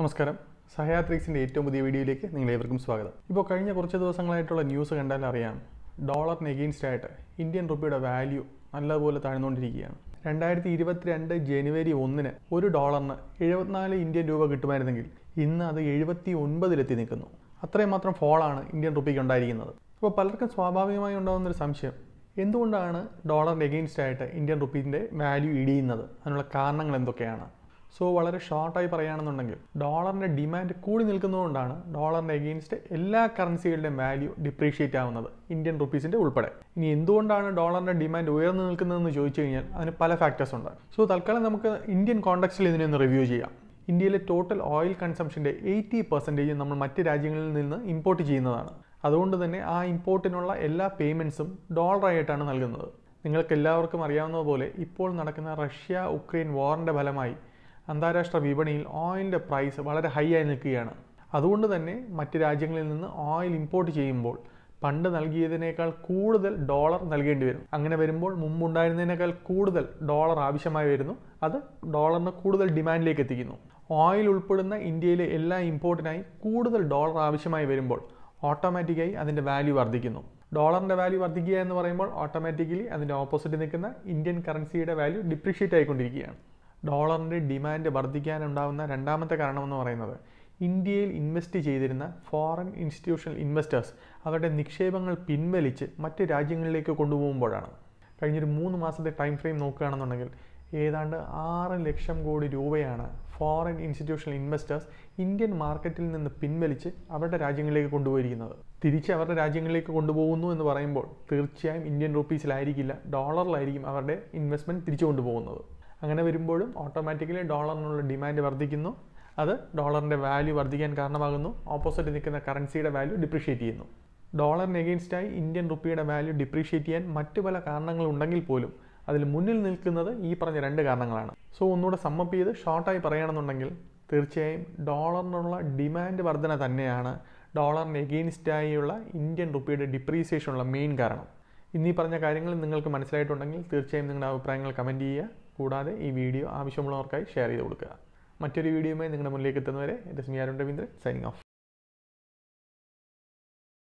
നമസ്കാരം സഹയാത്രിക്സിൻ്റെ ഏറ്റവും പുതിയ വീഡിയോയിലേക്ക് നിങ്ങളേവർക്കും സ്വാഗതം ഇപ്പോൾ കഴിഞ്ഞ കുറച്ച് ദിവസങ്ങളായിട്ടുള്ള ന്യൂസ് കണ്ടാൽ അറിയാം ഡോളറിന് എഗെയിൻസ്റ്റ് ആയിട്ട് ഇന്ത്യൻ റുപ്പിയുടെ വാല്യൂ നല്ലപോലെ താഴ്ന്നുകൊണ്ടിരിക്കുകയാണ് രണ്ടായിരത്തി ഇരുപത്തിരണ്ട് ജനുവരി ഒന്നിന് ഒരു ഡോളറിന് എഴുപത്തിനാല് ഇന്ത്യൻ രൂപ കിട്ടുമായിരുന്നെങ്കിൽ ഇന്ന് അത് എഴുപത്തി ഒൻപതിലെത്തി നിൽക്കുന്നു അത്രയും മാത്രം ഫോളാണ് ഇന്ത്യൻ റുപ്പിക്ക് ഉണ്ടായിരിക്കുന്നത് അപ്പോൾ പലർക്കും സ്വാഭാവികമായി ഉണ്ടാകുന്നൊരു സംശയം എന്തുകൊണ്ടാണ് ഡോളറിൻ്റെ എഗെയിൻസ്റ്റ് ആയിട്ട് ഇന്ത്യൻ റുപ്പീൻ്റെ വാല്യൂ ഇടിയുന്നത് അതിനുള്ള കാരണങ്ങൾ എന്തൊക്കെയാണ് സോ വളരെ ഷോർട്ടായി പറയുകയാണെന്നുണ്ടെങ്കിൽ ഡോളറിൻ്റെ ഡിമാൻഡ് കൂടി നിൽക്കുന്നതുകൊണ്ടാണ് ഡോളറിൻ്റെ എഗെയിൻസ്റ്റ് എല്ലാ കറൻസികളുടെയും വാല്യൂ ഡിപ്രീഷിയേറ്റ് ആവുന്നത് ഇന്ത്യൻ റുപ്പീസിൻ്റെ ഉൾപ്പെടെ ഇനി എന്തുകൊണ്ടാണ് ഡോളറിൻ്റെ ഡിമാൻഡ് ഉയർന്നു നിൽക്കുന്നതെന്ന് ചോദിച്ചു കഴിഞ്ഞാൽ അതിന് പല ഫാക്ടേഴ്സ് ഉണ്ട് സോ തൽക്കാലം നമുക്ക് ഇന്ത്യൻ കോണ്ടക്സ്റ്റിൽ ഇതിനെ ഒന്ന് റിവ്യൂ ചെയ്യാം ഇന്ത്യയിലെ ടോട്ടൽ ഓയിൽ കൺസംഷൻ്റെ എയ്റ്റി പെർസെൻറ്റേജ് നമ്മൾ മറ്റ് രാജ്യങ്ങളിൽ നിന്ന് ഇമ്പോർട്ട് ചെയ്യുന്നതാണ് അതുകൊണ്ട് തന്നെ ആ ഇമ്പോർട്ടിനുള്ള എല്ലാ പേയ്മെൻറ്റ്സും ഡോളറായിട്ടാണ് നൽകുന്നത് നിങ്ങൾക്ക് എല്ലാവർക്കും അറിയാവുന്നതുപോലെ ഇപ്പോൾ നടക്കുന്ന റഷ്യ ഉക്രൈൻ വാറിൻ്റെ ഫലമായി അന്താരാഷ്ട്ര വിപണിയിൽ ഓയിലിൻ്റെ പ്രൈസ് വളരെ ഹൈ ആയി നിൽക്കുകയാണ് അതുകൊണ്ട് തന്നെ മറ്റ് രാജ്യങ്ങളിൽ നിന്ന് ഓയിൽ ഇമ്പോർട്ട് ചെയ്യുമ്പോൾ പണ്ട് നൽകിയതിനേക്കാൾ കൂടുതൽ ഡോളർ നൽകേണ്ടി വരും അങ്ങനെ വരുമ്പോൾ മുമ്പുണ്ടായിരുന്നതിനേക്കാൾ കൂടുതൽ ഡോളർ ആവശ്യമായി വരുന്നു അത് ഡോളറിന് കൂടുതൽ ഡിമാൻഡിലേക്ക് എത്തിക്കുന്നു ഓയിൽ ഉൾപ്പെടുന്ന ഇന്ത്യയിലെ എല്ലാ ഇമ്പോർട്ടിനായി കൂടുതൽ ഡോളർ ആവശ്യമായി വരുമ്പോൾ ഓട്ടോമാറ്റിക്കായി അതിൻ്റെ വാല്യൂ വർദ്ധിക്കുന്നു ഡോളറിൻ്റെ വാല്യൂ വർദ്ധിക്കുക എന്ന് പറയുമ്പോൾ ഓട്ടോമാറ്റിക്കലി അതിൻ്റെ ഓപ്പോസിറ്റ് നിൽക്കുന്ന ഇന്ത്യൻ കറൻസിയുടെ വാല്യൂ ഡിപ്രിഷ്യേറ്റ് ആയിക്കൊണ്ടിരിക്കുകയാണ് ഡോളറിൻ്റെ ഡിമാൻഡ് വർദ്ധിക്കാനുണ്ടാകുന്ന രണ്ടാമത്തെ കാരണമെന്ന് പറയുന്നത് ഇന്ത്യയിൽ ഇൻവെസ്റ്റ് ചെയ്തിരുന്ന ഫോറിൻ ഇൻസ്റ്റിറ്റ്യൂഷണൽ ഇൻവെസ്റ്റേഴ്സ് അവരുടെ നിക്ഷേപങ്ങൾ പിൻവലിച്ച് മറ്റ് രാജ്യങ്ങളിലേക്ക് കൊണ്ടുപോകുമ്പോഴാണ് കഴിഞ്ഞൊരു മൂന്ന് മാസത്തെ ടൈം ഫ്രെയിം നോക്കുകയാണെന്നുണ്ടെങ്കിൽ ഏതാണ്ട് ആറ് ലക്ഷം കോടി രൂപയാണ് ഫോറിൻ ഇൻസ്റ്റിറ്റ്യൂഷണൽ ഇൻവെസ്റ്റേഴ്സ് ഇന്ത്യൻ മാർക്കറ്റിൽ നിന്ന് പിൻവലിച്ച് അവരുടെ രാജ്യങ്ങളിലേക്ക് കൊണ്ടുപോയിരിക്കുന്നത് തിരിച്ച് അവരുടെ രാജ്യങ്ങളിലേക്ക് കൊണ്ടുപോകുന്നു എന്ന് പറയുമ്പോൾ തീർച്ചയായും ഇന്ത്യൻ റുപ്പീസിലായിരിക്കില്ല ഡോളറിലായിരിക്കും അവരുടെ ഇൻവെസ്റ്റ്മെൻറ്റ് തിരിച്ചു കൊണ്ടുപോകുന്നത് അങ്ങനെ വരുമ്പോഴും ഓട്ടോമാറ്റിക്കലി ഡോളറിനുള്ള ഡിമാൻഡ് വർദ്ധിക്കുന്നു അത് ഡോളറിൻ്റെ വാല്യൂ വർദ്ധിക്കാൻ കാരണമാകുന്നു ഓപ്പോസിറ്റ് നിൽക്കുന്ന കറൻസിയുടെ വാല്യൂ ഡിപ്രിഷ്യേറ്റ് ചെയ്യുന്നു ഡോളറിന് എഗെയിൻസ്റ്റായി ഇന്ത്യൻ റുപ്പിയുടെ വാല്യൂ ഡിപ്രീഷിയേറ്റ് ചെയ്യാൻ മറ്റു പല കാരണങ്ങളുണ്ടെങ്കിൽ പോലും അതിൽ മുന്നിൽ നിൽക്കുന്നത് ഈ പറഞ്ഞ രണ്ട് കാരണങ്ങളാണ് സോ ഒന്നുകൂടെ സമ്മപ്പ് ചെയ്ത് ഷോർട്ടായി പറയുകയാണെന്നുണ്ടെങ്കിൽ തീർച്ചയായും ഡോളറിനുള്ള ഡിമാൻഡ് വർധന തന്നെയാണ് ഡോളറിന് എഗെയിൻസ്റ്റായുള്ള ഇന്ത്യൻ റുപ്പിയുടെ ഡിപ്രീസിയേഷനുള്ള മെയിൻ കാരണം ഇന്നീ പറഞ്ഞ കാര്യങ്ങൾ നിങ്ങൾക്ക് മനസ്സിലായിട്ടുണ്ടെങ്കിൽ തീർച്ചയായും നിങ്ങളുടെ അഭിപ്രായങ്ങൾ കമൻറ്റ് ചെയ്യുക കൂടാതെ ഈ വീഡിയോ ആവശ്യമുള്ളവർക്കായി ഷെയർ ചെയ്ത് കൊടുക്കുക മറ്റൊരു വീഡിയോയുമായി നിങ്ങളുടെ മുന്നിലേക്ക് എത്തുന്നവരെ ഇത് സ്മിയാരുൺ രവീന്ദ്രൻ സൈനിങ് ഓഫ്